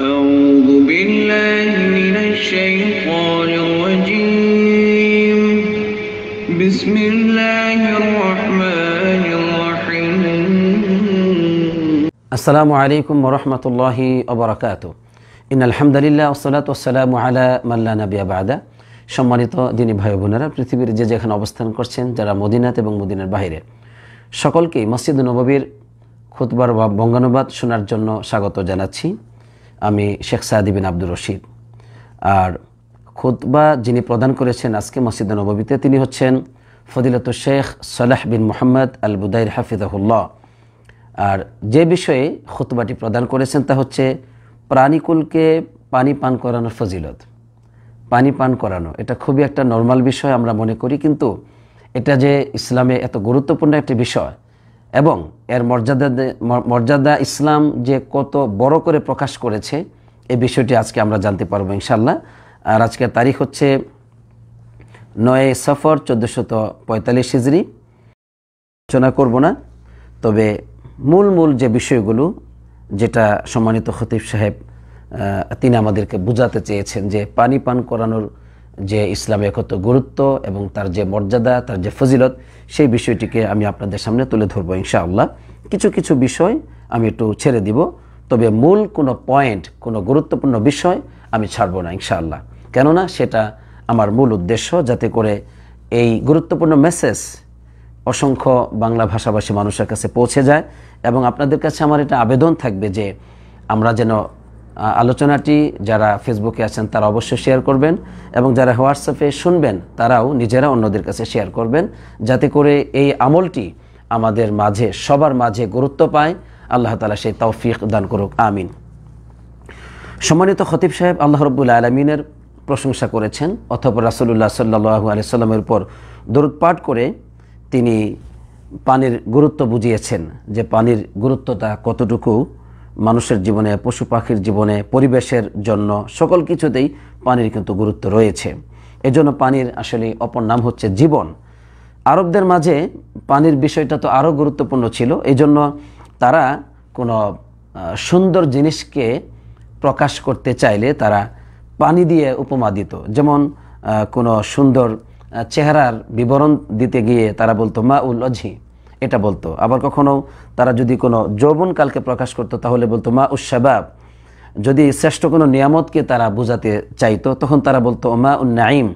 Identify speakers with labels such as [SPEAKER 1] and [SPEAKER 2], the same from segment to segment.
[SPEAKER 1] আসসালামু আলাইকুম ওরহমতুল্লাহ ওবরাকাত ইন আলহামদুলিল্লাহ ওসলাত ওসালাম আলা মাল্লা নবী আবাদা সম্মানিত দিনী ভাই বোনেরা পৃথিবীর যে যেখানে অবস্থান করছেন যারা মদিনাত এবং মদিনার বাহিরে সকলকে মসজিদ নববীর খুতবার বঙ্গানুবাদ শোনার জন্য স্বাগত জানাচ্ছি আমি শেখ সাহাদিবিন বিন আব্দুর রশিদ আর খুতবা যিনি প্রদান করেছেন আজকে মসজিদ নবীতে তিনি হচ্ছেন ফদিলত শেখ সালাহ বিন মোহাম্মদ আল বুদাইর হাফিজাহুল্লাহ আর যে বিষয়ে খুতবাটি প্রদান করেছেন তা হচ্ছে প্রাণীকুলকে পানি পান করানোর ফজিলত পানি পান করানো এটা খুবই একটা নর্মাল বিষয় আমরা মনে করি কিন্তু এটা যে ইসলামে এত গুরুত্বপূর্ণ একটি বিষয় এবং এর মর্যাদা মর্যাদা ইসলাম যে কত বড় করে প্রকাশ করেছে এই বিষয়টি আজকে আমরা জানতে পারবো ইনশাল্লাহ আর আজকের তারিখ হচ্ছে নয় সফর চোদ্দোশত পঁয়তাল্লিশ হিজড়ি আলোচনা করব না তবে মূল মূল যে বিষয়গুলো যেটা সম্মানিত খতিব সাহেব তিনি আমাদেরকে বোঝাতে চেয়েছেন যে পানি পান করানোর যে ইসলামের কত গুরুত্ব এবং তার যে মর্যাদা তার যে ফজিলত সেই বিষয়টিকে আমি আপনাদের সামনে তুলে ধরবো ইনশাআল্লাহ কিছু কিছু বিষয় আমি একটু ছেড়ে দিব তবে মূল কোনো পয়েন্ট কোনো গুরুত্বপূর্ণ বিষয় আমি ছাড়ব না ইনশাআল্লাহ কেননা সেটা আমার মূল উদ্দেশ্য যাতে করে এই গুরুত্বপূর্ণ মেসেজ অসংখ্য বাংলা ভাষাভাষী মানুষের কাছে পৌঁছে যায় এবং আপনাদের কাছে আমার এটা আবেদন থাকবে যে আমরা যেন আলোচনাটি যারা ফেসবুকে আছেন তারা অবশ্যই শেয়ার করবেন এবং যারা হোয়াটসঅ্যাপে শুনবেন তারাও নিজেরা অন্যদের কাছে শেয়ার করবেন যাতে করে এই আমলটি আমাদের মাঝে সবার মাঝে গুরুত্ব পায় আল্লাহ তালা সেই তৌফিক দান করুক আমিন সম্মানিত খতিব সাহেব আল্লাহ রব্বুল আলমিনের প্রশংসা করেছেন অথবা রাসুল্লাহ সাল্লু আলি সাল্লামের উপর দরুদ পাঠ করে তিনি পানির গুরুত্ব বুঝিয়েছেন যে পানির গুরুত্বটা কতটুকু মানুষের জীবনে পশু পাখির জীবনে পরিবেশের জন্য সকল কিছুতেই পানির কিন্তু গুরুত্ব রয়েছে এজন্য পানির আসলে অপর নাম হচ্ছে জীবন আরবদের মাঝে পানির বিষয়টা তো আরও গুরুত্বপূর্ণ ছিল এজন্য তারা কোনো সুন্দর জিনিসকে প্রকাশ করতে চাইলে তারা পানি দিয়ে উপমা দিত যেমন কোনো সুন্দর চেহারার বিবরণ দিতে গিয়ে তারা বলতো মা উল অঝি এটা বলতো আবার কখনো তারা যদি কোনো যৌবনকালকে প্রকাশ করতো তাহলে বলতো মা উসাবাব যদি শ্রেষ্ঠ কোনো নিয়ামতকে তারা বোঝাতে চাইতো তখন তারা বলতো মা উল নাইম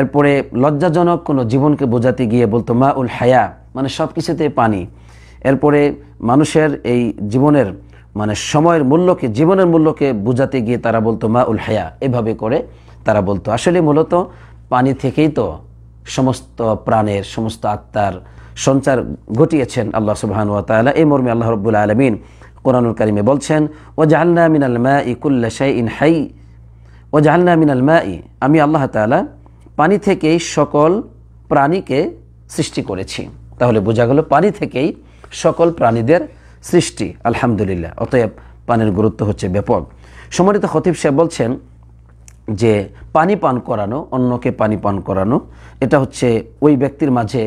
[SPEAKER 1] এরপরে লজ্জাজনক কোনো জীবনকে বোঝাতে গিয়ে বলতো মা উল হায়া মানে সব কিছুতে পানি এরপরে মানুষের এই জীবনের মানে সময়ের মূল্যকে জীবনের মূল্যকে বোঝাতে গিয়ে তারা বলতো মা উল হায়া এভাবে করে তারা বলতো আসলে মূলত পানি থেকেই তো সমস্ত প্রাণের সমস্ত আত্মার সঞ্চার ঘটিয়েছেন আল্লাহ সুবাহান ওয়া তালা এই মর্মে আল্লাহ রব্বুল আলমিন কোরআনুল কারিমে বলছেন ও জাহাল্লা মিনাল মা ইকুল্লা শাহ ইন হাই ও জাহাল্লা মিনাল মা ই আমি আল্লাহ তালা পানি থেকেই সকল প্রাণীকে সৃষ্টি করেছি তাহলে বোঝা গেল পানি থেকেই সকল প্রাণীদের সৃষ্টি আলহামদুলিল্লাহ অতএব পানির গুরুত্ব হচ্ছে ব্যাপক সমরিত খতিব সাহেব বলছেন যে পানি পান করানো অন্যকে পানি পান করানো এটা হচ্ছে ওই ব্যক্তির মাঝে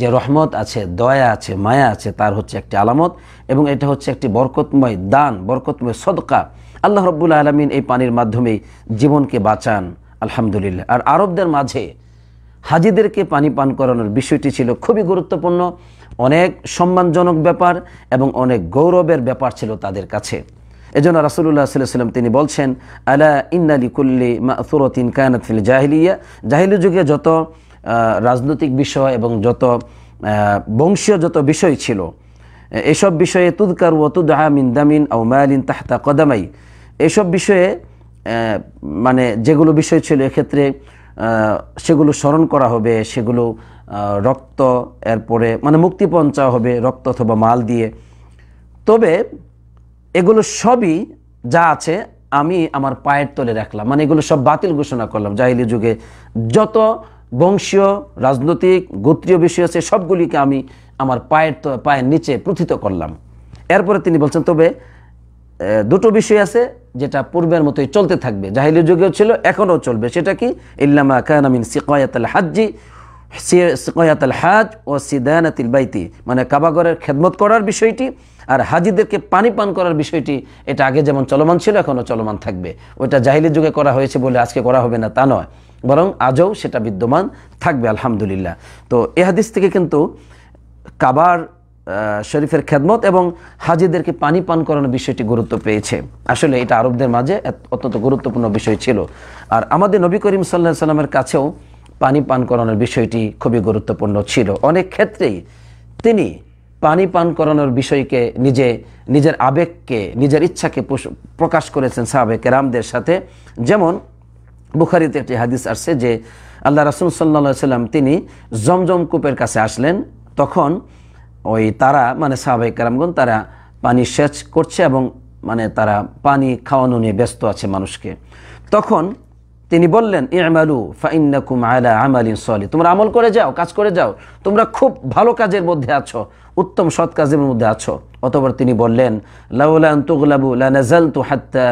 [SPEAKER 1] যে রহমত আছে দয়া আছে মায়া আছে তার হচ্ছে একটি আলামত এবং এটা হচ্ছে একটি বরকতময় দান বরকতময় সদকা আল্লাহ রব্বুল আলমিন এই পানির মাধ্যমেই জীবনকে বাঁচান আলহামদুলিল্লাহ আর আরবদের মাঝে হাজিদেরকে পানি পান করানোর বিষয়টি ছিল খুবই গুরুত্বপূর্ণ অনেক সম্মানজনক ব্যাপার এবং অনেক গৌরবের ব্যাপার ছিল তাদের কাছে এজন্য রাসুল্লাহ সাল্লাম তিনি বলছেন আলা ইন্নালিকুল্লি মাথুরতিন কায়নাত ফিল জাহিলিয়া জাহিলি যুগে যত রাজনৈতিক বিষয় এবং যত বংশীয় যত বিষয় ছিল এসব বিষয়ে তুদকার ওয়তু দাহা মিন্দামিন ও মায়ালিন তাহতা কদামাই এসব বিষয়ে মানে যেগুলো বিষয় ছিল এক্ষেত্রে সেগুলো স্মরণ করা হবে সেগুলো রক্ত এরপরে মানে মুক্তিপণ চাওয়া হবে রক্ত অথবা মাল দিয়ে তবে এগুলো সবই যা আছে আমি আমার পায়ের তলে রাখলাম মানে এগুলো সব বাতিল ঘোষণা করলাম জাহিলি যুগে যত বংশীয় রাজনৈতিক গোত্রীয় বিষয় আছে সবগুলিকে আমি আমার পায়ের পায়ের নিচে প্রথিত করলাম এরপরে তিনি বলছেন তবে দুটো বিষয় আছে যেটা পূর্বের মতোই চলতে থাকবে জাহিলি যুগেও ছিল এখনও চলবে সেটা কি ইল্লামা কানামিন সিকয়াত আল হাজি সিকয়াত আল হাজ ও সিদায়নাতিল বাইতি মানে কাবাগরের খেদমত করার বিষয়টি আর হাজিদেরকে পানি পান করার বিষয়টি এটা আগে যেমন চলমান ছিল এখনও চলমান থাকবে ওটা জাহিলি যুগে করা হয়েছে বলে আজকে করা হবে না তা নয় বরং আজও সেটা বিদ্যমান থাকবে আলহামদুলিল্লাহ তো এ হাদিস থেকে কিন্তু কাবার শরীফের খেদমত এবং হাজিদেরকে পানি পান করানোর বিষয়টি গুরুত্ব পেয়েছে আসলে এটা আরবদের মাঝে অত্যন্ত গুরুত্বপূর্ণ বিষয় ছিল আর আমাদের নবী করিম সাল্লাহ সাল্লামের কাছেও পানি পান করানোর বিষয়টি খুবই গুরুত্বপূর্ণ ছিল অনেক ক্ষেত্রেই তিনি পানি পান করানোর বিষয়কে নিজে নিজের আবেগকে নিজের ইচ্ছাকে প্রকাশ করেছেন সাহাবে কেরামদের সাথে যেমন বুখারিতে একটি হাদিস আসছে যে আল্লাহ রাসুল সাল্লা সাল্লাম তিনি জমজম কূপের কাছে আসলেন তখন ওই তারা মানে সাহাবাই কারামগণ তারা পানি সেচ করছে এবং মানে তারা পানি খাওয়ানো নিয়ে ব্যস্ত আছে মানুষকে তখন তিনি বললেন ইমালু ফাইনাকুম আলা আমালিন সলি তোমরা আমল করে যাও কাজ করে যাও তোমরা খুব ভালো কাজের মধ্যে আছো উত্তম সৎ কাজের মধ্যে আছো অতপর তিনি বললেন লাউলান তুগলাবু তু হাত্তা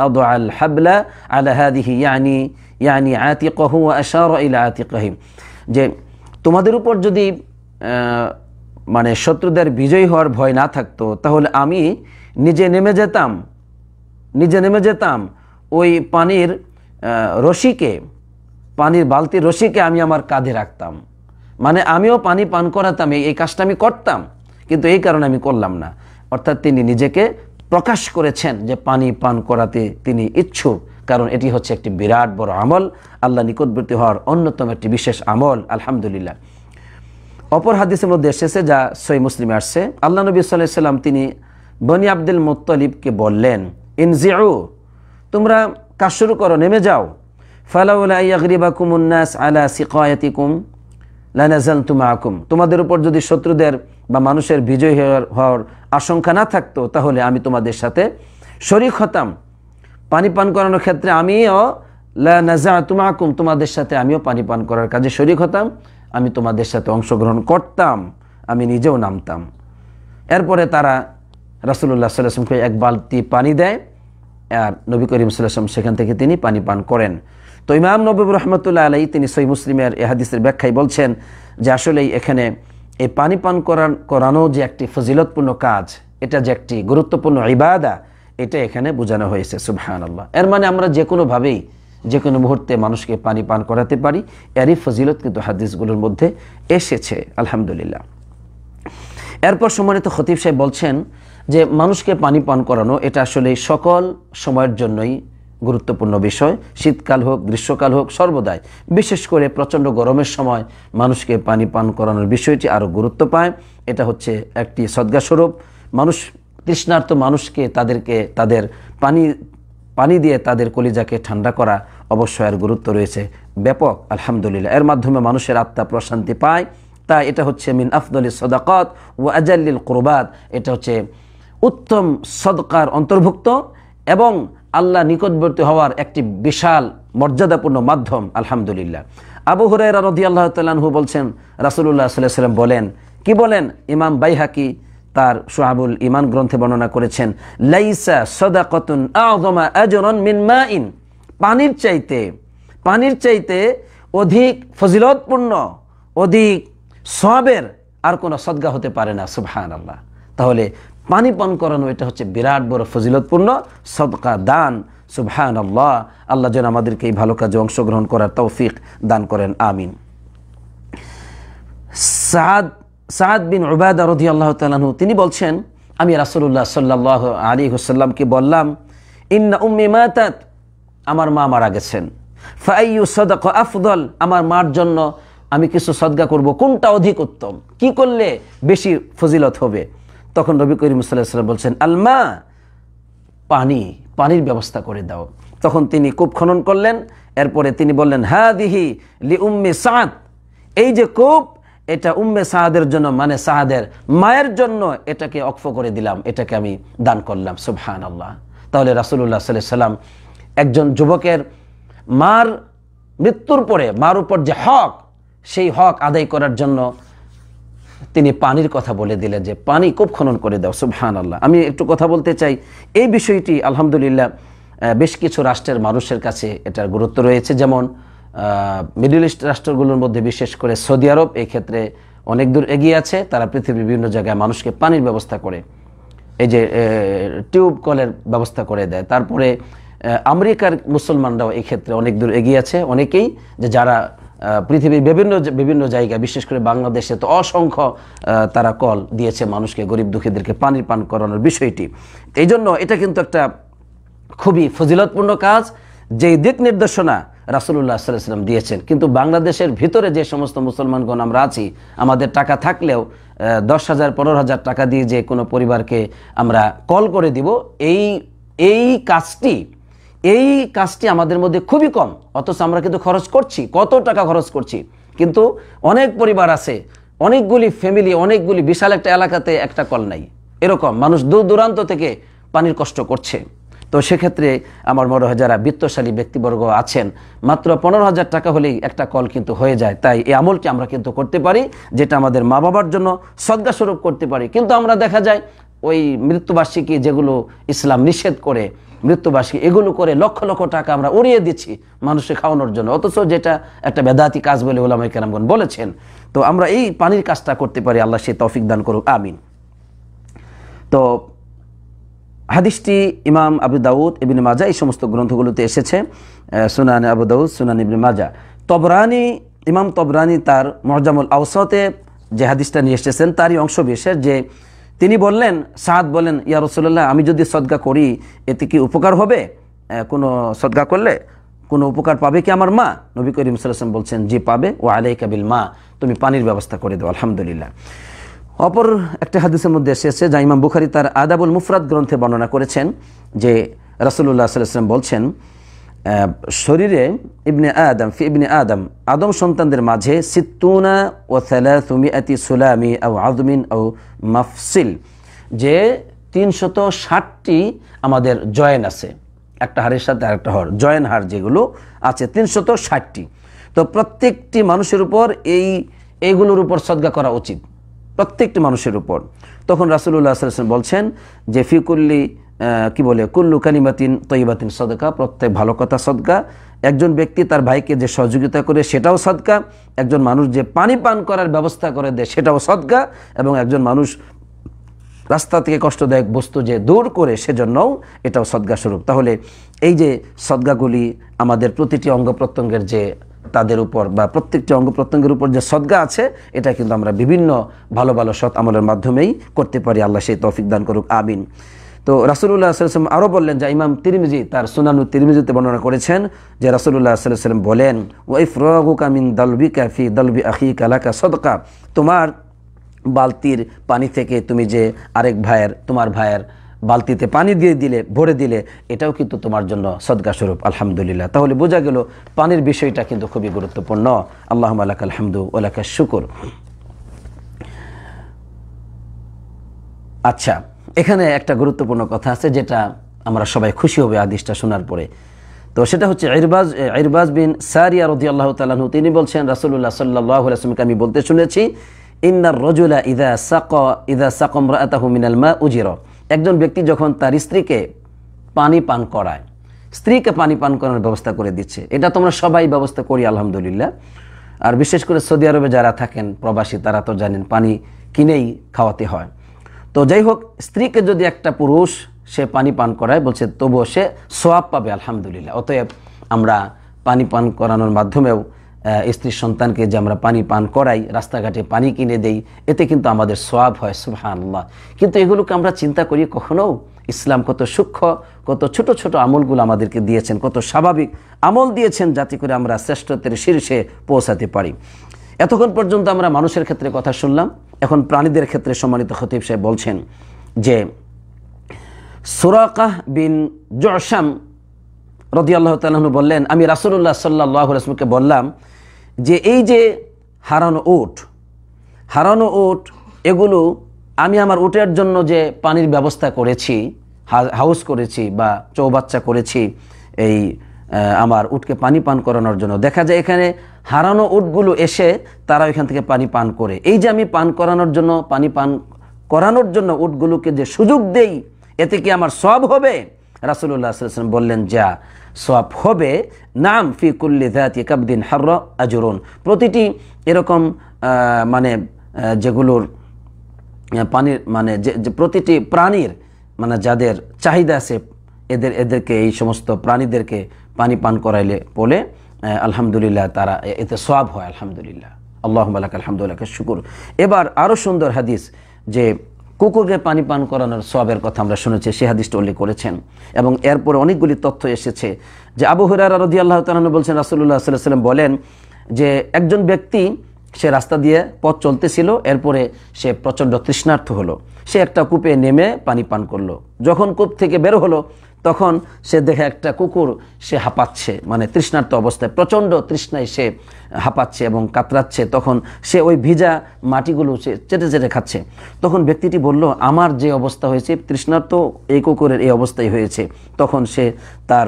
[SPEAKER 1] أضع الحبل على هذه يعني يعني عاتقه وأشار إلى عاتقه যে তোমাদের উপর যদি মানে শত্রুদের বিজয়ী হওয়ার ভয় না থাকতো তাহলে আমি নিজে নেমে যেতাম নিজে নেমে যেতাম ওই পানির রশিকে পানির বালতির রশিকে আমি আমার কাঁধে রাখতাম মানে আমিও পানি পান করাতাম এই কাজটা আমি করতাম কিন্তু এই কারণে আমি করলাম না অর্থাৎ তিনি নিজেকে প্রকাশ করেছেন যে পানি পান করাতে তিনি ইচ্ছুক কারণ এটি হচ্ছে একটি বিরাট বড় আমল আল্লাহ নিকটবর্তী হওয়ার অন্যতম একটি বিশেষ আমল আলহামদুলিল্লাহ অপর হাদিসের মধ্যে এসেছে যা সই মুসলিমে আসছে আল্লাহ নবী সাল্লাহ সাল্লাম তিনি বনি আব্দুল মোত্তলিবকে বললেন ইনজিউ তোমরা কাজ শুরু করো নেমে যাও কুমুন্নাস আলা সিকায়াতিকুম লানাজাল তুমা আকুম তোমাদের উপর যদি শত্রুদের বা মানুষের বিজয় হওয়ার হওয়ার আশঙ্কা না থাকতো তাহলে আমি তোমাদের সাথে শরিক হতাম পানি পান করানোর ক্ষেত্রে আমিও লাজা তোমাকুম তোমাদের সাথে আমিও পানি পান করার কাজে শরিক হতাম আমি তোমাদের সাথে অংশগ্রহণ করতাম আমি নিজেও নামতাম এরপরে তারা রাসুল্লাহ সাল্লামকে এক বালতি পানি দেয় আর নবী করিম সাল্লাম সেখান থেকে তিনি পানি পান করেন তো ইমাম নবীব রহমতুল্লাহ আলাই তিনি সই মুসলিমের এহাদিসের ব্যাখ্যায় বলছেন যে আসলেই এখানে এই পানি পান করান করানো যে একটি ফজিলতপূর্ণ কাজ এটা যে একটি গুরুত্বপূর্ণ ইবাদা এটা এখানে বোঝানো হয়েছে সুবহান আল্লাহ এর মানে আমরা যে কোনোভাবেই যে কোনো মুহূর্তে মানুষকে পানি পান করাতে পারি এরই ফজিলত কিন্তু হাদিসগুলোর মধ্যে এসেছে আলহামদুলিল্লাহ এরপর সম্মানিত খতিব সাহেব বলছেন যে মানুষকে পানি পান করানো এটা আসলে সকল সময়ের জন্যই গুরুত্বপূর্ণ বিষয় শীতকাল হোক গ্রীষ্মকাল হোক সর্বদাই বিশেষ করে প্রচণ্ড গরমের সময় মানুষকে পানি পান করানোর বিষয়টি আরও গুরুত্ব পায় এটা হচ্ছে একটি সদ্গাস্বরূপ মানুষ তৃষ্ণার্ত মানুষকে তাদেরকে তাদের পানি পানি দিয়ে তাদের কলিজাকে ঠান্ডা করা অবশ্যই আর গুরুত্ব রয়েছে ব্যাপক আলহামদুলিল্লাহ এর মাধ্যমে মানুষের আত্মা প্রশান্তি পায় তাই এটা হচ্ছে মিন আফদলি সদাকত ও আজাল্লিল কোরবাদ এটা হচ্ছে উত্তম সদকার অন্তর্ভুক্ত এবং আল্লাহ নিকটবর্তী হওয়ার একটি বিশাল মর্যাদাপূর্ণ মাধ্যম আলহামদুলিল্লাহ আবু হুরাইরা রদি আল্লাহ তাল্লাহু বলছেন রাসুল্লাহ সাল্লাহ সাল্লাম বলেন কি বলেন ইমাম বাইহাকি তার সোহাবুল ইমান গ্রন্থে বর্ণনা করেছেন লাইসা সদা কতুন আজরন মিন মাইন পানির চাইতে পানির চাইতে অধিক ফজিলতপূর্ণ অধিক সবের আর কোনো সদ্গা হতে পারে না সুবহান আল্লাহ তাহলে পানি পান করানো এটা হচ্ছে বিরাট বড় ফজিলতপূর্ণ সদকা দান সুবহান আল্লাহ আল্লাহ যেন আমাদেরকে এই ভালো কাজে অংশগ্রহণ করার তৌফিক দান করেন আমিন সাদ সাদ বিন ওবায়দা রদি আল্লাহ তালু তিনি বলছেন আমি রাসুল্লাহ সাল্লাহ আলী হুসাল্লামকে বললাম ইন্না উম্মি মাতাত আমার মা মারা গেছেন ফাইয়ু সদক আফদল আমার মার জন্য আমি কিছু সদকা করব কোনটা অধিক উত্তম কি করলে বেশি ফজিলত হবে তখন নবী করিম সাল্লাম বলছেন আলমা পানি পানির ব্যবস্থা করে দাও তখন তিনি কূপ খনন করলেন এরপরে তিনি বললেন হ্যাঁ দিহি লি উম্মে সাঁত এই যে কূপ এটা উম্মে সাহাদের জন্য মানে সাহাদের মায়ের জন্য এটাকে অক্ষ করে দিলাম এটাকে আমি দান করলাম সুবহান আল্লাহ তাহলে রাসুল্লাহ সাল্লাম একজন যুবকের মার মৃত্যুর পরে মার উপর যে হক সেই হক আদায় করার জন্য তিনি পানির কথা বলে দিলেন যে পানি কূপ খনন করে দাও সুবহান আল্লাহ আমি একটু কথা বলতে চাই এই বিষয়টি আলহামদুলিল্লাহ বেশ কিছু রাষ্ট্রের মানুষের কাছে এটার গুরুত্ব রয়েছে যেমন মিডল ইস্ট রাষ্ট্রগুলোর মধ্যে বিশেষ করে সৌদি আরব এই ক্ষেত্রে অনেক দূর এগিয়ে আছে তারা পৃথিবীর বিভিন্ন জায়গায় মানুষকে পানির ব্যবস্থা করে এই যে টিউব কলের ব্যবস্থা করে দেয় তারপরে আমেরিকার মুসলমানরাও এক্ষেত্রে অনেক দূর এগিয়ে আছে অনেকেই যে যারা পৃথিবীর বিভিন্ন বিভিন্ন জায়গায় বিশেষ করে বাংলাদেশে তো অসংখ্য তারা কল দিয়েছে মানুষকে গরিব দুঃখীদেরকে পানির পান করানোর বিষয়টি এই জন্য এটা কিন্তু একটা খুবই ফজিলতপূর্ণ কাজ যেই দিক নির্দেশনা রাসুল্লাহ সাল্লাম দিয়েছেন কিন্তু বাংলাদেশের ভিতরে যে সমস্ত মুসলমানগণ আমরা আছি আমাদের টাকা থাকলেও দশ হাজার পনেরো হাজার টাকা দিয়ে যে কোনো পরিবারকে আমরা কল করে দিব এই এই কাজটি এই কাজটি আমাদের মধ্যে খুবই কম অথচ আমরা কিন্তু খরচ করছি কত টাকা খরচ করছি কিন্তু অনেক পরিবার আছে অনেকগুলি ফ্যামিলি অনেকগুলি বিশাল একটা এলাকাতে একটা কল নাই এরকম মানুষ দূর দূরান্ত থেকে পানির কষ্ট করছে তো সেক্ষেত্রে আমার মনে হয় যারা বৃত্তশালী ব্যক্তিবর্গ আছেন মাত্র পনেরো হাজার টাকা হলেই একটা কল কিন্তু হয়ে যায় তাই এই আমলটি আমরা কিন্তু করতে পারি যেটা আমাদের মা বাবার জন্য শ্রদ্ধাস্বরূপ করতে পারি কিন্তু আমরা দেখা যায় ওই মৃত্যুবার্ষিকী যেগুলো ইসলাম নিষেধ করে মৃত্যুবার্ষিকী এগুলো করে লক্ষ লক্ষ টাকা আমরা উড়িয়ে দিচ্ছি মানুষকে খাওয়ানোর জন্য অথচ যেটা একটা বেদাতি কাজ বলে ওলামাই কেরামগণ বলেছেন তো আমরা এই পানির কাজটা করতে পারি আল্লাহ সে তফিক দান করুক আমিন তো হাদিসটি ইমাম আবু দাউদ ইবিন মাজা এই সমস্ত গ্রন্থগুলোতে এসেছে সুনান আবু দাউদ সুনান ইবিন মাজা তবরানি ইমাম তবরানি তার মরজামুল আউসতে যে হাদিসটা নিয়ে এসেছেন তারই অংশ বিশেষ যে তিনি বললেন সাদ বলেন ইয়া রসুল্লাহ আমি যদি সদ্গা করি এতে কি উপকার হবে কোনো সদ্গা করলে কোনো উপকার পাবে কি আমার মা নবী করিম সাল্লাম বলছেন যে পাবে ও আলাই কাবিল মা তুমি পানির ব্যবস্থা করে দেবো আলহামদুলিল্লাহ অপর একটা হাদিসের মধ্যে এসেছে যা ইমাম বুখারি তার আদাবুল মুফরাদ গ্রন্থে বর্ণনা করেছেন যে রসুল্লাহ সাল্লাম বলছেন শরীরে ইবনে আদম ফি ইবনে আদম আদম সন্তানদের মাঝে সিত্তুনা ও আতি সুলামি ও আদমিন ও মাফসিল যে তিনশত ষাটটি আমাদের জয়েন আছে একটা হাড়ের সাথে আরেকটা হর জয়েন হার যেগুলো আছে তিনশত ষাটটি তো প্রত্যেকটি মানুষের উপর এই এইগুলোর উপর সদ্গা করা উচিত প্রত্যেকটি মানুষের উপর তখন রাসুল্লাহ বলছেন যে ফিকুল্লি কি বলে কুল্লু কালিমাতিন তৈবাতিন সদকা প্রত্যেক ভালো কথা সদকা একজন ব্যক্তি তার ভাইকে যে সহযোগিতা করে সেটাও সদকা একজন মানুষ যে পানি পান করার ব্যবস্থা করে দেয় সেটাও সদকা এবং একজন মানুষ রাস্তা থেকে কষ্টদায়ক বস্তু যে দূর করে সেজন্যও এটাও সদ্গা স্বরূপ তাহলে এই যে সদ্গাগুলি আমাদের প্রতিটি অঙ্গ প্রত্যঙ্গের যে তাদের উপর বা প্রত্যেকটি অঙ্গ প্রত্যঙ্গের উপর যে সদ্গা আছে এটা কিন্তু আমরা বিভিন্ন ভালো ভালো সৎ আমলের মাধ্যমেই করতে পারি আল্লাহ সেই তৌফিক দান করুক আবিন তো রাসুল্লাহ সাল্লাম আরও বললেন যে ইমাম তিরমিজি তার সুনানু তিরমিজিতে বর্ণনা করেছেন যে রাসুল্লাহ সাল্লাম বলেন ওয়াইফ রহুকামিন দলবি ক্যাফি দলবি আখি কালাকা সদকা তোমার বালতির পানি থেকে তুমি যে আরেক ভাইয়ের তোমার ভাইয়ের বালতিতে পানি দিয়ে দিলে ভরে দিলে এটাও কিন্তু তোমার জন্য সদকা স্বরূপ আলহামদুলিল্লাহ তাহলে বোঝা গেল পানির বিষয়টা কিন্তু খুবই গুরুত্বপূর্ণ আল্লাহ আলাক আলহামদু ওলাকা শুকুর আচ্ছা এখানে একটা গুরুত্বপূর্ণ কথা আছে যেটা আমরা সবাই খুশি হবে আদিশটা শোনার পরে তো সেটা হচ্ছে ইরবাজ ইরবাজ বিন সারিয়া রদি আল্লাহ তালাহু তিনি বলছেন রাসুল্লাহ সাল্লাহ আসলামকে আমি বলতে শুনেছি ইন্নার রজুলা ইদা সাক ইদা সাকম রাতাহু মিনাল মা উজির একজন ব্যক্তি যখন তার স্ত্রীকে পানি পান করায় স্ত্রীকে পানি পান করার ব্যবস্থা করে দিচ্ছে এটা তোমরা সবাই ব্যবস্থা করি আলহামদুলিল্লাহ আর বিশেষ করে সৌদি আরবে যারা থাকেন প্রবাসী তারা তো জানেন পানি কিনেই খাওয়াতে হয় তো যাই হোক স্ত্রীকে যদি একটা পুরুষ সে পানি পান করায় বলছে তবুও সে সোয়াব পাবে আলহামদুলিল্লাহ অতএব আমরা পানি পান করানোর মাধ্যমেও স্ত্রীর সন্তানকে যে আমরা পানি পান করাই রাস্তাঘাটে পানি কিনে দেই এতে কিন্তু আমাদের সোয়াব হয় সুবহানাল্লাহ কিন্তু এগুলোকে আমরা চিন্তা করি কখনো ইসলাম কত সূক্ষ্ম কত ছোট ছোট আমলগুলো আমাদেরকে দিয়েছেন কত স্বাভাবিক আমল দিয়েছেন যাতে করে আমরা শ্রেষ্ঠত্বের শীর্ষে পৌঁছাতে পারি এতক্ষণ পর্যন্ত আমরা মানুষের ক্ষেত্রে কথা শুনলাম এখন প্রাণীদের ক্ষেত্রে সম্মানিত খতিব সাহেব বলছেন যে সুরাকাহ বিন জশাম রদি আল্লাহ তালু বললেন আমি রাসুল্লাহ সাল্লাহ রসমুকে বললাম যে এই যে হারানো উট হারানো উট এগুলো আমি আমার উটের জন্য যে পানির ব্যবস্থা করেছি হাউস করেছি বা চৌবাচ্চা করেছি এই আমার উটকে পানি পান করানোর জন্য দেখা যায় এখানে হারানো উটগুলো এসে তারা ওইখান থেকে পানি পান করে এই যে আমি পান করানোর জন্য পানি পান করানোর জন্য উটগুলোকে যে সুযোগ দেই এতে কি আমার সব হবে রাসুল্লাহ সাল্লাম বললেন যা সব হবে নাম ফিকুল্লি ধাতি কাবদিন হার আজরুন প্রতিটি এরকম মানে যেগুলোর পানির মানে যে প্রতিটি প্রাণীর মানে যাদের চাহিদা আছে এদের এদেরকে এই সমস্ত প্রাণীদেরকে পানি পান করাইলে বলে আলহামদুলিল্লাহ তারা এতে সব হয় আলহামদুলিল্লাহ আল্লাহ আলাক আলহামদুলিল্লাহকে শুকুর এবার আরও সুন্দর হাদিস যে কুকুরকে পানি পান করানোর সবের কথা আমরা শুনেছি সে হাদিসটা উল্লেখ করেছেন এবং এরপরে অনেকগুলি তথ্য এসেছে যে আবু হুরারা রদি আল্লাহ তালু বলছেন রাসুল্লাহ সাল্লাম বলেন যে একজন ব্যক্তি সে রাস্তা দিয়ে পথ চলতেছিল এরপরে সে প্রচণ্ড তৃষ্ণার্থ হলো সে একটা কূপে নেমে পানি পান করলো যখন কূপ থেকে বের হলো তখন সে দেখে একটা কুকুর সে হাঁপাচ্ছে মানে তৃষ্ণার্ত অবস্থায় প্রচণ্ড তৃষ্ণায় সে হাঁপাচ্ছে এবং কাতরাচ্ছে তখন সে ওই ভিজা মাটিগুলো সে চেটে চেটে খাচ্ছে তখন ব্যক্তিটি বলল আমার যে অবস্থা হয়েছে তৃষ্ণার্ত এই কুকুরের এই অবস্থায় হয়েছে তখন সে তার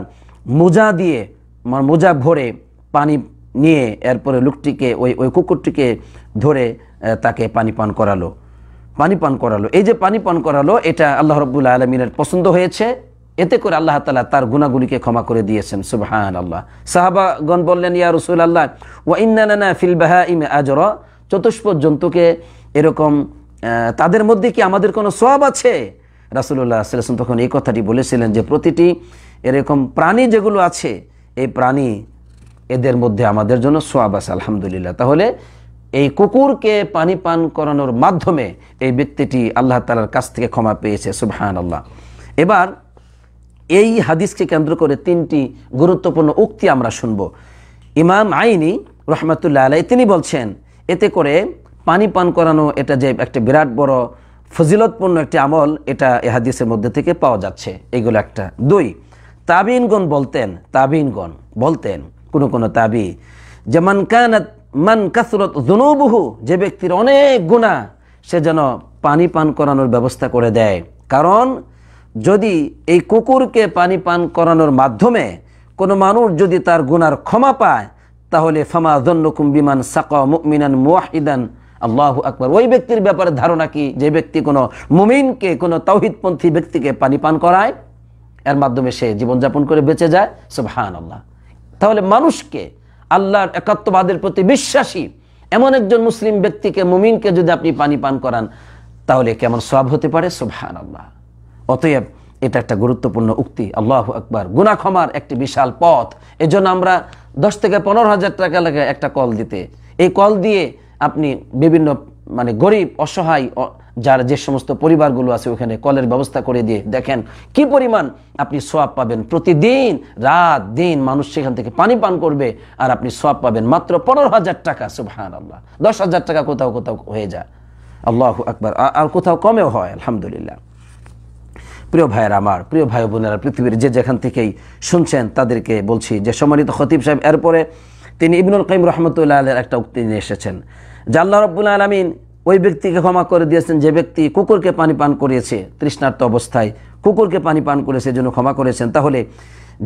[SPEAKER 1] মোজা দিয়ে মানে মোজা ভরে পানি নিয়ে এরপরে লোকটিকে ওই ওই কুকুরটিকে ধরে তাকে পানি পান করালো পানি পান করালো এই যে পানি পান করালো এটা আল্লাহ রব্বুল আলমিনের পছন্দ হয়েছে এতে করে আল্লাহ তালা তার গুণাগুলিকে ক্ষমা করে দিয়েছেন সুবাহান আল্লাহ সাহাবাগণ বললেন ইয়া রসুল আল্লাহ ও ইন্নানা ফিল বাহা আজর চতুষ্প জন্তুকে এরকম তাদের মধ্যে কি আমাদের কোনো সব আছে রাসুল্লাহ সাল্লাম তখন এই কথাটি বলেছিলেন যে প্রতিটি এরকম প্রাণী যেগুলো আছে এই প্রাণী এদের মধ্যে আমাদের জন্য সোয়াব আছে আলহামদুলিল্লাহ তাহলে এই কুকুরকে পানি পান করানোর মাধ্যমে এই ব্যক্তিটি আল্লাহ তালার কাছ থেকে ক্ষমা পেয়েছে সুবাহান আল্লাহ এবার এই হাদিসকে কেন্দ্র করে তিনটি গুরুত্বপূর্ণ উক্তি আমরা শুনব ইমাম আইনি রহমাতুল্লাহ আলাই তিনি বলছেন এতে করে পানি পান করানো এটা যে একটা বিরাট বড় ফজিলতপূর্ণ একটি আমল এটা এ হাদিসের মধ্যে থেকে পাওয়া যাচ্ছে এগুলো একটা দুই তাবিনগণ বলতেন তাবিনগণ বলতেন কোনো কোনো তাবি যে মান কানাত মান কাসরত জনবহু যে ব্যক্তির অনেক গুণা সে যেন পানি পান করানোর ব্যবস্থা করে দেয় কারণ যদি এই কুকুরকে পানি পান করানোর মাধ্যমে কোনো মানুষ যদি তার গুনার ক্ষমা পায় তাহলে ফামা জন্নকুম বিমান সাকা মুমিনান মুয়াহিদান আল্লাহ আকবর ওই ব্যক্তির ব্যাপারে ধারণা কি যে ব্যক্তি কোনো মুমিনকে কোনো তৌহিদপন্থী ব্যক্তিকে পানি পান করায় এর মাধ্যমে সে জীবনযাপন করে বেঁচে যায় সুবহান আল্লাহ তাহলে মানুষকে আল্লাহর একাত্মবাদের প্রতি বিশ্বাসী এমন একজন মুসলিম ব্যক্তিকে মুমিনকে যদি আপনি পানি পান করান তাহলে কেমন সব হতে পারে সুবহান আল্লাহ অতএব এটা একটা গুরুত্বপূর্ণ উক্তি আল্লাহ আকবার গুনা ক্ষমার একটি বিশাল পথ এজন্য আমরা দশ থেকে পনেরো হাজার টাকা লাগে একটা কল দিতে এই কল দিয়ে আপনি বিভিন্ন মানে গরিব অসহায় যার যে সমস্ত পরিবারগুলো আছে ওখানে কলের ব্যবস্থা করে দিয়ে দেখেন কি পরিমাণ আপনি সোয়াব পাবেন প্রতিদিন রাত দিন মানুষ সেখান থেকে পানি পান করবে আর আপনি সোয়াব পাবেন মাত্র পনেরো হাজার টাকা সুবাহান আল্লাহ দশ হাজার টাকা কোথাও কোথাও হয়ে যায় আল্লাহ আকবার আর কোথাও কমেও হয় আলহামদুলিল্লাহ প্রিয় ভাইয়ের আমার প্রিয় ভাই বোনেরা পৃথিবীর যে যেখান থেকেই শুনছেন তাদেরকে বলছি যে সম্মানিত খতিব সাহেব এরপরে তিনি ইবনুল কাইম রহমতুল্লাহ আলের একটা উক্তি নিয়ে এসেছেন যে আল্লাহ আলমিন ওই ব্যক্তিকে ক্ষমা করে দিয়েছেন যে ব্যক্তি কুকুরকে পানি পান করিয়েছে তৃষ্ণার্ত অবস্থায় কুকুরকে পানি পান করেছে জন্য ক্ষমা করেছেন তাহলে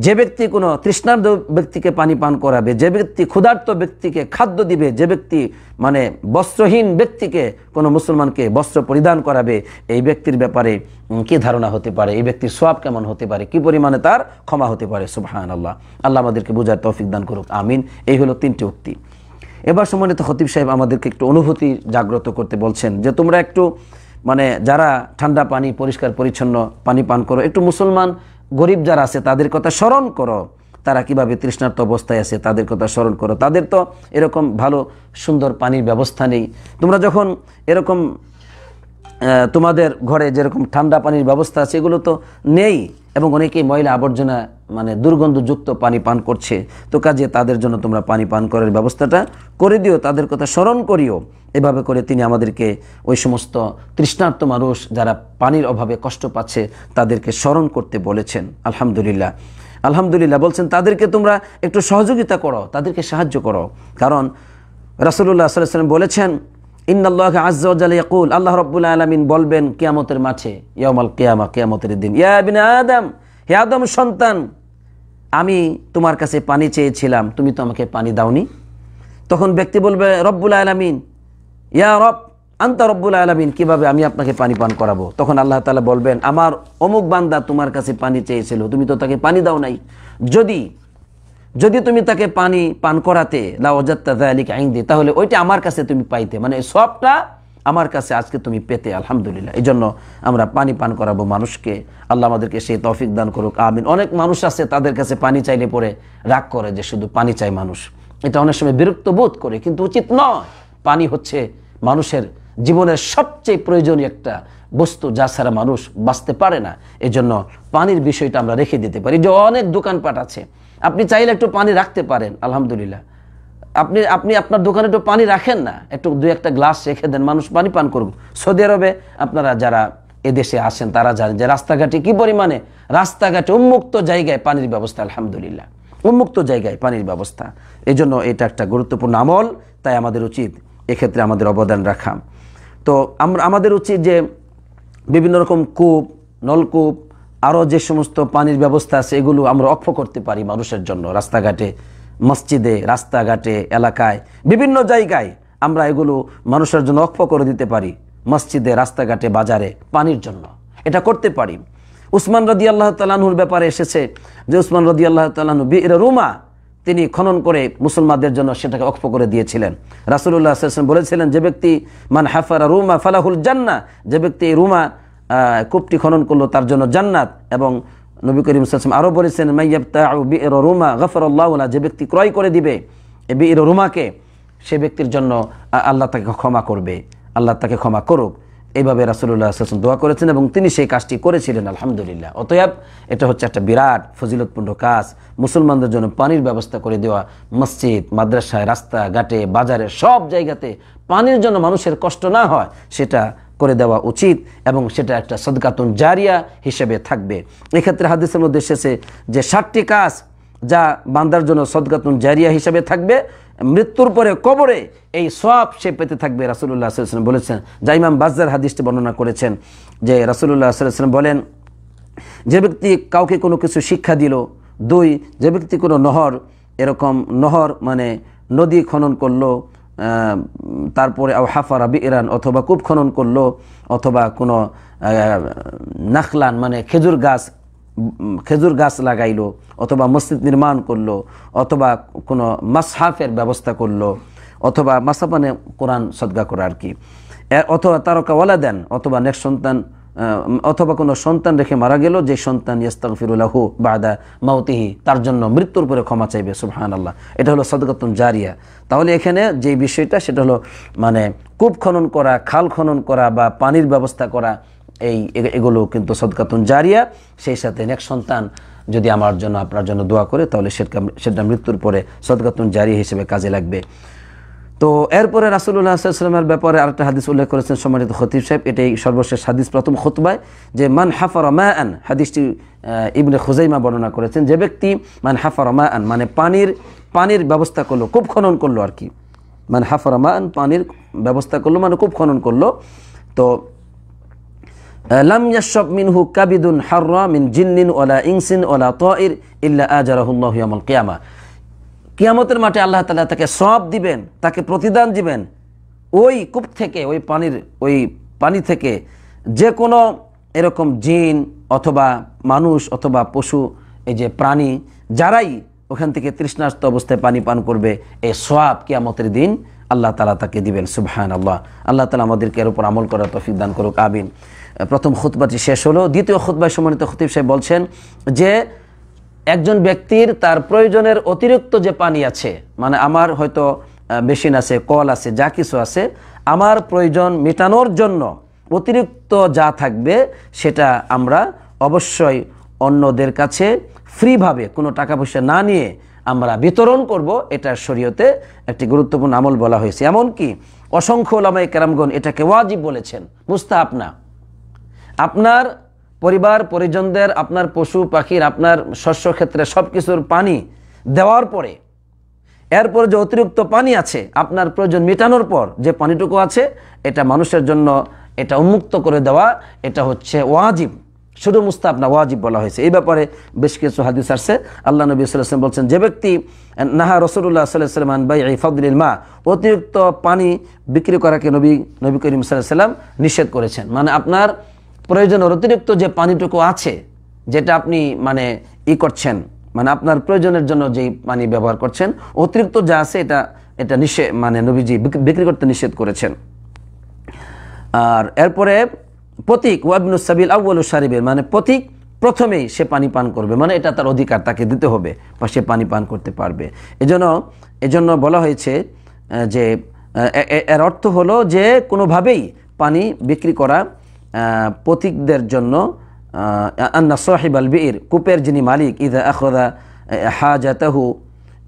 [SPEAKER 1] যে ব্যক্তি কোনো তৃষ্ণার্ধ ব্যক্তিকে পানি পান করাবে যে ব্যক্তি ক্ষুধার্ত ব্যক্তিকে খাদ্য দিবে যে ব্যক্তি মানে বস্ত্রহীন ব্যক্তিকে কোনো মুসলমানকে বস্ত্র পরিধান করাবে এই ব্যক্তির ব্যাপারে কি ধারণা হতে পারে এই ব্যক্তির সোয়াব কেমন হতে পারে কি পরিমাণে তার ক্ষমা হতে পারে সুফহান আল্লাহ আল্লাহ আমাদেরকে বোঝার তৌফিক দান করুক আমিন এই হলো তিনটি উক্তি এবার সম্মানিত খতিব সাহেব আমাদেরকে একটু অনুভূতি জাগ্রত করতে বলছেন যে তোমরা একটু মানে যারা ঠান্ডা পানি পরিষ্কার পরিচ্ছন্ন পানি পান করো একটু মুসলমান গরিব যারা আছে তাদের কথা স্মরণ করো তারা কিভাবে তৃষ্ণার্ত অবস্থায় আছে তাদের কথা স্মরণ করো তাদের তো এরকম ভালো সুন্দর পানির ব্যবস্থা নেই তোমরা যখন এরকম তোমাদের ঘরে যেরকম ঠান্ডা পানির ব্যবস্থা আছে এগুলো তো নেই এবং অনেকেই ময়লা আবর্জনা মানে দুর্গন্ধযুক্ত পানি পান করছে তো কাজে তাদের জন্য তোমরা পানি পান করার ব্যবস্থাটা করে দিও তাদের কথা স্মরণ করিও এভাবে করে তিনি আমাদেরকে ওই সমস্ত তৃষ্ণার্ত মানুষ যারা পানির অভাবে কষ্ট পাচ্ছে তাদেরকে স্মরণ করতে বলেছেন আলহামদুলিল্লাহ আলহামদুলিল্লাহ বলছেন তাদেরকে তোমরা একটু সহযোগিতা করো তাদেরকে সাহায্য করো কারণ রাসুল্লাহ সাল্লাম বলেছেন ইন্নাল্লাহ আজ্জাল আল্লাহ রব্বুল আলমিন বলবেন কেয়ামতের মাঠে ইয়ামাল কেয়ামা কেয়ামতের দিন ইয়াবিন আদাম আদম হে আদম সন্তান আমি তোমার কাছে পানি চেয়েছিলাম তুমি তো আমাকে পানি দাওনি তখন ব্যক্তি বলবে রব্বুল আলমিন ইয়া রব আন্তা রব্বুল আলমিন কিভাবে আমি আপনাকে পানি পান করাবো তখন আল্লাহ তালা বলবেন আমার অমুক বান্দা তোমার কাছে পানি চেয়েছিল তুমি তো তাকে পানি দাও নাই যদি যদি তুমি তাকে পানি পান করাতে লাওজাত্তা আলিক আইন দিয়ে তাহলে ওইটা আমার কাছে তুমি পাইতে মানে সবটা আমার কাছে আজকে তুমি পেতে আলহামদুলিল্লাহ এই জন্য আমরা পানি পান করাবো মানুষকে আল্লাহ আমাদেরকে সেই তৌফিক দান করুক আমিন অনেক মানুষ আছে তাদের কাছে পানি চাইলে পরে রাগ করে যে শুধু পানি চাই মানুষ এটা অনেক সময় বিরক্ত বোধ করে কিন্তু উচিত নয় পানি হচ্ছে মানুষের জীবনের সবচেয়ে প্রয়োজনীয় একটা বস্তু যা ছাড়া মানুষ বাঁচতে পারে না এজন্য পানির বিষয়টা আমরা রেখে দিতে পারি যে অনেক দোকানপাট আছে আপনি চাইলে একটু পানি রাখতে পারেন আলহামদুলিল্লাহ আপনি আপনি আপনার দোকানে একটু পানি রাখেন না একটু দু একটা গ্লাস রেখে দেন মানুষ পানি পান করবে সৌদি আরবে আপনারা যারা এদেশে আসেন তারা জানেন যে রাস্তাঘাটে কি পরিমাণে রাস্তাঘাটে উন্মুক্ত জায়গায় পানির ব্যবস্থা আলহামদুলিল্লাহ উন্মুক্ত জায়গায় পানির ব্যবস্থা এই জন্য এটা একটা গুরুত্বপূর্ণ আমল তাই আমাদের উচিত এক্ষেত্রে আমাদের অবদান রাখা তো আমরা আমাদের উচিত যে বিভিন্ন রকম কূপ নলকূপ আরও যে সমস্ত পানির ব্যবস্থা আছে এগুলো আমরা অক্ষ করতে পারি মানুষের জন্য রাস্তাঘাটে মসজিদে রাস্তাঘাটে এলাকায় বিভিন্ন জায়গায় আমরা এগুলো মানুষের জন্য অক্ষ করে দিতে পারি মসজিদে রাস্তাঘাটে বাজারে পানির জন্য এটা করতে পারি উসমান রদি আল্লাহ তালাহুর ব্যাপারে এসেছে যে উসমান রদি আল্লাহ তালু রুমা তিনি খনন করে মুসলমানদের জন্য সেটাকে অক্ষ করে দিয়েছিলেন রাসুল্লাহ আসলাম বলেছিলেন যে ব্যক্তি মান হাফারা রুমা ফালাহুল জান্না যে ব্যক্তি রুমা কূপটি খনন করলো তার জন্য জান্নাত এবং নবী করিম সালাম আরও বলেছেন মাইয়াবতা বি এর রুমা গফরল্লাহলা যে ব্যক্তি ক্রয় করে দিবে এ বি এর রুমাকে সে ব্যক্তির জন্য আল্লাহ তাকে ক্ষমা করবে আল্লাহ তাকে ক্ষমা করুক এইভাবে রাসুল্লাহ সালাম দোয়া করেছেন এবং তিনি সেই কাজটি করেছিলেন আলহামদুলিল্লাহ অতএব এটা হচ্ছে একটা বিরাট ফজিলতপূর্ণ কাজ মুসলমানদের জন্য পানির ব্যবস্থা করে দেওয়া মসজিদ মাদ্রাসায় রাস্তা ঘাটে বাজারে সব জায়গাতে পানির জন্য মানুষের কষ্ট না হয় সেটা করে দেওয়া উচিত এবং সেটা একটা সদকাতুন জারিয়া হিসেবে থাকবে এক্ষেত্রে হাদিসের মধ্যে এসেছে যে ষাটটি কাজ যা বান্দার জন্য সদকাতুন জারিয়া হিসেবে থাকবে মৃত্যুর পরে কবরে এই সব সে পেতে থাকবে রাসুল্লাহ সাল্লাম বলেছেন জাইমাম ইমাম হাদিসটি বর্ণনা করেছেন যে রাসুল্লাহ সাল্লাম বলেন যে ব্যক্তি কাউকে কোনো কিছু শিক্ষা দিল দুই যে ব্যক্তি কোনো নহর এরকম নহর মানে নদী খনন করলো তারপরে হাফারা বিরান অথবা কূপ খনন করলো অথবা কোনো নাখলান মানে খেজুর গাছ খেজুর গাছ লাগাইলো অথবা মসজিদ নির্মাণ করলো অথবা কোনো মাসহাফের ব্যবস্থা করলো অথবা মাসাফানে কোরআন সদ্গা করা আর কি অথবা তারকাওয়ালা দেন অথবা নেক্সট সন্তান অথবা কোনো সন্তান রেখে মারা গেল যে সন্তান ইয়াস্তাগফিরুল্লাহু বাদা মাউতিহি তার জন্য মৃত্যুর পরে ক্ষমা চাইবে সুফহান আল্লাহ এটা হলো সদকাতুন জারিয়া তাহলে এখানে যে বিষয়টা সেটা হলো মানে কূপ খনন করা খাল খনন করা বা পানির ব্যবস্থা করা এই এগুলো কিন্তু সদকাতুন জারিয়া সেই সাথে নেক্সট সন্তান যদি আমার জন্য আপনার জন্য দোয়া করে তাহলে সেটা সেটা মৃত্যুর পরে সদকাতুন জারিয়া হিসেবে কাজে লাগবে তো এরপরে রাসুল্লাহ সাল্লামের ব্যাপারে আরেকটা হাদিস উল্লেখ করেছেন সম্মানিত খতিব সাহেব এটাই সর্বশেষ হাদিস প্রথম খতবায় যে মান হাফার আন হাদিসটি ইবনে খুজাইমা বর্ণনা করেছেন যে ব্যক্তি মান হাফার আন মানে পানির পানির ব্যবস্থা করলো খুব খনন করলো আর কি মান হাফার আন পানির ব্যবস্থা করলো মানে খুব খনন করলো তো লাম মিনহু কাবিদুন হাররা মিন জিন্নিন ওলা ইংসিন ওলা তয়ের ইল্লা আজারাহুল্লাহ ইয়ামুল কিয়ামা কিয়ামতের মাঠে আল্লাহ তালা তাকে সব দিবেন তাকে প্রতিদান দিবেন ওই কূপ থেকে ওই পানির ওই পানি থেকে যে কোনো এরকম জিন অথবা মানুষ অথবা পশু এই যে প্রাণী যারাই ওখান থেকে তৃষ্ণাস্ত অবস্থায় পানি পান করবে এই সোয়াব কিয়ামতের দিন আল্লাহ তালা তাকে দিবেন সুবাহান আল্লাহ আল্লাহ তালা আমাদেরকে এর উপর আমল করার তফিক দান করুক আবিন প্রথম খুতবাটি শেষ হলো দ্বিতীয় খুতবায় সম্মানিত খতিব সাহেব বলছেন যে একজন ব্যক্তির তার প্রয়োজনের অতিরিক্ত যে পানি আছে মানে আমার হয়তো মেশিন আছে কল আছে যা কিছু আছে আমার প্রয়োজন মেটানোর জন্য অতিরিক্ত যা থাকবে সেটা আমরা অবশ্যই অন্যদের কাছে ফ্রিভাবে কোনো টাকা পয়সা না নিয়ে আমরা বিতরণ করব এটা শরীয়তে একটি গুরুত্বপূর্ণ আমল বলা হয়েছে এমনকি অসংখ্য লামাই কেরামগণ এটাকে ওয়াজিব বলেছেন মুস্তাহাব আপনা আপনার পরিবার পরিজনদের আপনার পশু পাখির আপনার শস্য ক্ষেত্রে সব কিছুর পানি দেওয়ার পরে এরপরে যে অতিরিক্ত পানি আছে আপনার প্রয়োজন মেটানোর পর যে পানিটুকু আছে এটা মানুষের জন্য এটা উন্মুক্ত করে দেওয়া এটা হচ্ছে ওয়াজিব শুধু মুস্তাফ না ওয়াজিব বলা হয়েছে এই ব্যাপারে বেশ কিছু হাদিস আসছে আল্লাহ নবী সাল্লাম বলছেন যে ব্যক্তি নাহা রসুল্লাহ সাল্লাহমান বাই ফদলিল মা অতিরিক্ত পানি বিক্রি করাকে নবী নবী করিম সাল্লাহ সাল্লাম নিষেধ করেছেন মানে আপনার প্রয়োজনের অতিরিক্ত যে পানিটুকু আছে যেটা আপনি মানে ই করছেন মানে আপনার প্রয়োজনের জন্য যেই পানি ব্যবহার করছেন অতিরিক্ত যা আছে এটা এটা নিষেধ মানে নবীজি বিক্রি করতে নিষেধ করেছেন আর এরপরে প্রতীক ওয়াবিনুস সাবিল আউ্বাল সারিবের মানে প্রতীক প্রথমেই সে পানি পান করবে মানে এটা তার অধিকার তাকে দিতে হবে বা সে পানি পান করতে পারবে এজন্য এজন্য বলা হয়েছে যে এর অর্থ হলো যে কোনোভাবেই পানি বিক্রি করা পথিকদের জন্য আন্না সাহেব আল বীর কূপের যিনি মালিক ইদ আখদা হাজাতাহু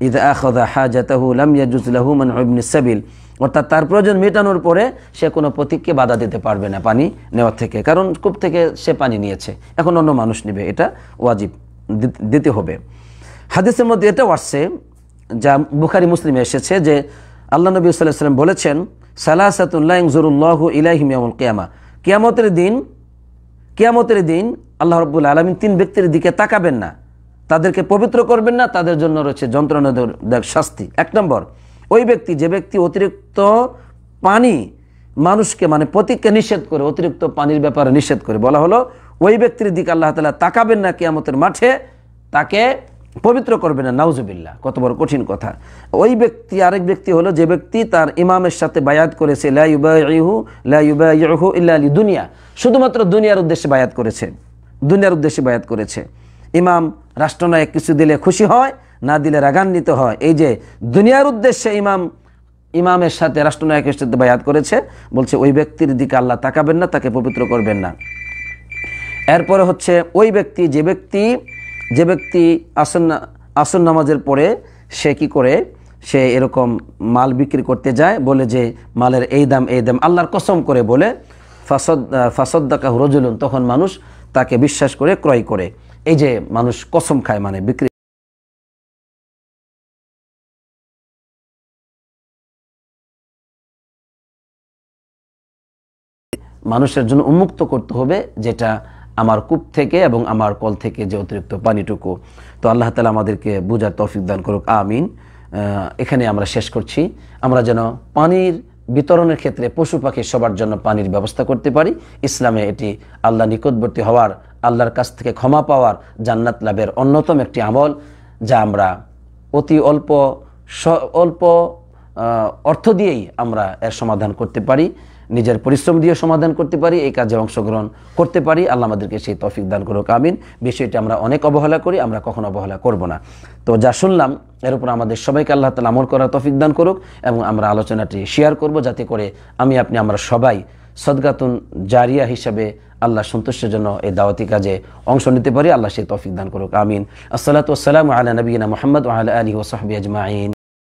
[SPEAKER 1] ইদ আখদা হাজাতাহু লামিয়াজুজলাহু মান সাবিল অর্থাৎ তার প্রয়োজন মেটানোর পরে সে কোনো পথিককে বাধা দিতে পারবে না পানি নেওয়ার থেকে কারণ কূপ থেকে সে পানি নিয়েছে এখন অন্য মানুষ নেবে এটা ওয়াজিব দিতে হবে হাদিসের মধ্যে এটাও আসছে যা বুখারি মুসলিমে এসেছে যে আল্লাহ নবী সাল্লাম বলেছেন সালাহ সাতুল্লাহ ইলাহিম কেয়ামা কেয়ামতের দিন কেয়ামতের দিন আল্লাহ রব্বুল আলমিন তিন ব্যক্তির দিকে তাকাবেন না তাদেরকে পবিত্র করবেন না তাদের জন্য রয়েছে যন্ত্রণাদের শাস্তি এক নম্বর ওই ব্যক্তি যে ব্যক্তি অতিরিক্ত পানি মানুষকে মানে প্রতীককে নিষেধ করে অতিরিক্ত পানির ব্যাপারে নিষেধ করে বলা হলো ওই ব্যক্তির দিকে আল্লাহ তালা তাকাবেন না কেয়ামতের মাঠে তাকে পবিত্র করবে না নাউজুবিল্লা কত বড় কঠিন কথা ওই ব্যক্তি আরেক ব্যক্তি হলো যে ব্যক্তি তার ইমামের সাথে বায়াত করেছে লাইবাহু লাইবাহু ইল্লা আলী দুনিয়া শুধুমাত্র দুনিয়ার উদ্দেশ্যে বায়াত করেছে দুনিয়ার উদ্দেশ্যে বায়াত করেছে ইমাম রাষ্ট্রনায়ক কিছু দিলে খুশি হয় না দিলে রাগান্বিত হয় এই যে দুনিয়ার উদ্দেশ্যে ইমাম ইমামের সাথে রাষ্ট্রনায়কের সাথে বায়াত করেছে বলছে ওই ব্যক্তির দিকে আল্লাহ তাকাবেন না তাকে পবিত্র করবেন না এরপরে হচ্ছে ওই ব্যক্তি যে ব্যক্তি যে ব্যক্তি আসন আসন নামাজের পরে সে কি করে সে এরকম মাল বিক্রি করতে যায় বলে যে মালের এই দাম এই দাম আল্লাহর কসম করে বলে ফাসদ ফাসদ্দাকা রজুলুন তখন মানুষ তাকে বিশ্বাস করে ক্রয় করে এই যে মানুষ কসম খায় মানে বিক্রি মানুষের জন্য উন্মুক্ত করতে হবে যেটা আমার কূপ থেকে এবং আমার কল থেকে যে অতিরিক্ত পানিটুকু তো আল্লাহ তালা আমাদেরকে বোঝার তফিক দান করুক আমিন এখানে আমরা শেষ করছি আমরা যেন পানির বিতরণের ক্ষেত্রে পশু পাখি সবার জন্য পানির ব্যবস্থা করতে পারি ইসলামে এটি আল্লাহ নিকটবর্তী হওয়ার আল্লাহর কাছ থেকে ক্ষমা পাওয়ার জান্নাত লাভের অন্যতম একটি আমল যা আমরা অতি অল্প অল্প অর্থ দিয়েই আমরা এর সমাধান করতে পারি নিজের পরিশ্রম দিয়ে সমাধান করতে পারি এই কাজে অংশগ্রহণ করতে পারি আল্লাহ আমাদেরকে সেই তফিক দান করুক আমিন বিষয়টি আমরা অনেক অবহেলা করি আমরা কখনো অবহেলা করব না তো যা শুনলাম এর উপর আমাদের সবাইকে আল্লাহ তালা আমল করার তফিক দান করুক এবং আমরা আলোচনাটি শেয়ার করব যাতে করে আমি আপনি আমরা সবাই সদগাতুন জারিয়া হিসাবে আল্লাহ সন্তুষ্টের জন্য এই দাওয়াতি কাজে অংশ নিতে পারি আল্লাহ সেই তফিক দান করুক আমিন আসসালাত আসসালাম আলা নবীনা মোহাম্মদ আল আলী ওসহাবি আজমাইন